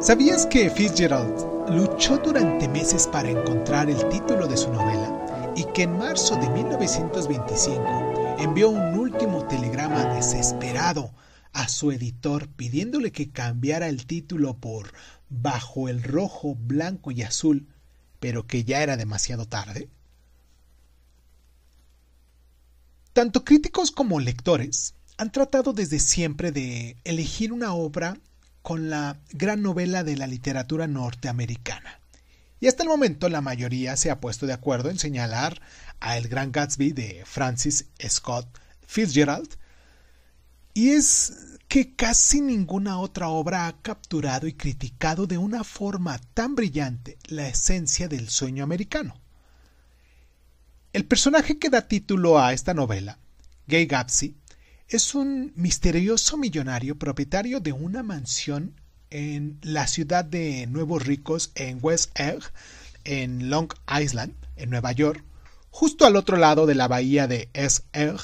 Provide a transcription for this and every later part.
¿Sabías que Fitzgerald luchó durante meses para encontrar el título de su novela y que en marzo de 1925 envió un último telegrama desesperado a su editor pidiéndole que cambiara el título por Bajo el rojo, blanco y azul, pero que ya era demasiado tarde? Tanto críticos como lectores han tratado desde siempre de elegir una obra con la gran novela de la literatura norteamericana. Y hasta el momento la mayoría se ha puesto de acuerdo en señalar a El Gran Gatsby de Francis Scott Fitzgerald. Y es que casi ninguna otra obra ha capturado y criticado de una forma tan brillante la esencia del sueño americano. El personaje que da título a esta novela, Gay Gatsby, es un misterioso millonario propietario de una mansión en la ciudad de Nuevos Ricos en West Egg, en Long Island, en Nueva York, justo al otro lado de la bahía de West Egg,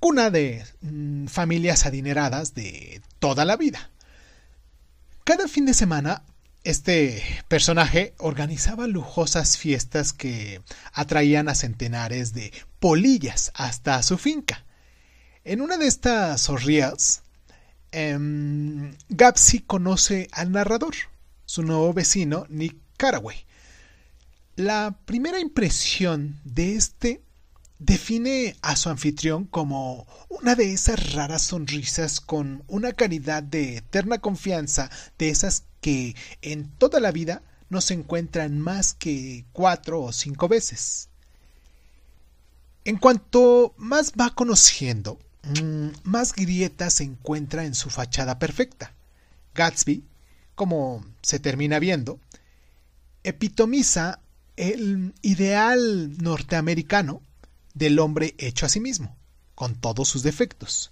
cuna de mm, familias adineradas de toda la vida. Cada fin de semana, este personaje organizaba lujosas fiestas que atraían a centenares de polillas hasta su finca. En una de estas sonrías, eh, em, Gapsi conoce al narrador, su nuevo vecino, Nick Carraway. La primera impresión de este define a su anfitrión como una de esas raras sonrisas con una caridad de eterna confianza, de esas que en toda la vida no se encuentran más que cuatro o cinco veces. En cuanto más va conociendo, Mm, más grietas se encuentra en su fachada perfecta. Gatsby, como se termina viendo, epitomiza el ideal norteamericano del hombre hecho a sí mismo, con todos sus defectos.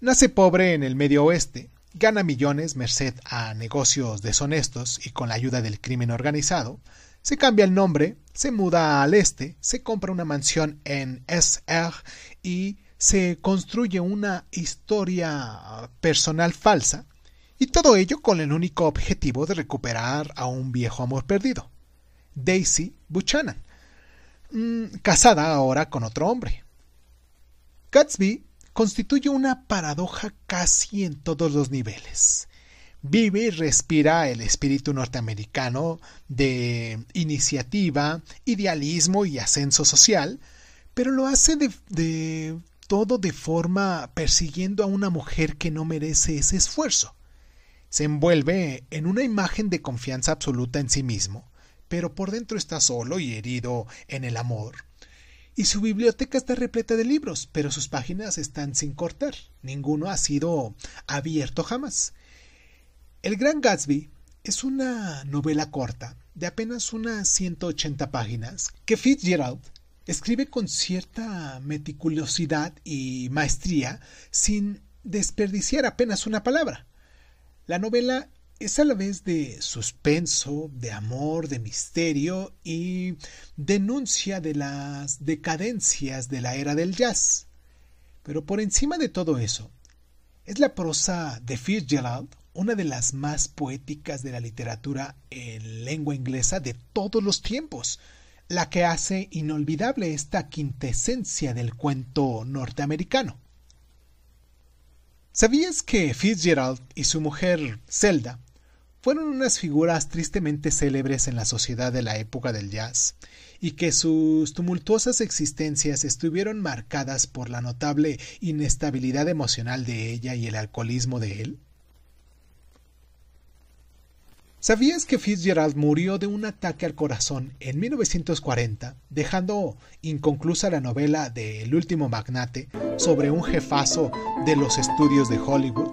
Nace pobre en el medio oeste, gana millones merced a negocios deshonestos y con la ayuda del crimen organizado, se cambia el nombre, se muda al este, se compra una mansión en SR y se construye una historia personal falsa, y todo ello con el único objetivo de recuperar a un viejo amor perdido, Daisy Buchanan, mm, casada ahora con otro hombre. Gatsby constituye una paradoja casi en todos los niveles. Vive y respira el espíritu norteamericano de iniciativa, idealismo y ascenso social, pero lo hace de, de todo de forma persiguiendo a una mujer que no merece ese esfuerzo. Se envuelve en una imagen de confianza absoluta en sí mismo, pero por dentro está solo y herido en el amor. Y su biblioteca está repleta de libros, pero sus páginas están sin cortar. Ninguno ha sido abierto jamás. El Gran Gatsby es una novela corta, de apenas unas 180 páginas, que Fitzgerald Escribe con cierta meticulosidad y maestría sin desperdiciar apenas una palabra. La novela es a la vez de suspenso, de amor, de misterio y denuncia de las decadencias de la era del jazz. Pero por encima de todo eso, es la prosa de Fitzgerald una de las más poéticas de la literatura en lengua inglesa de todos los tiempos la que hace inolvidable esta quintesencia del cuento norteamericano. ¿Sabías que Fitzgerald y su mujer Zelda fueron unas figuras tristemente célebres en la sociedad de la época del jazz y que sus tumultuosas existencias estuvieron marcadas por la notable inestabilidad emocional de ella y el alcoholismo de él? ¿Sabías que Fitzgerald murió de un ataque al corazón en 1940, dejando inconclusa la novela de El último magnate sobre un jefazo de los estudios de Hollywood?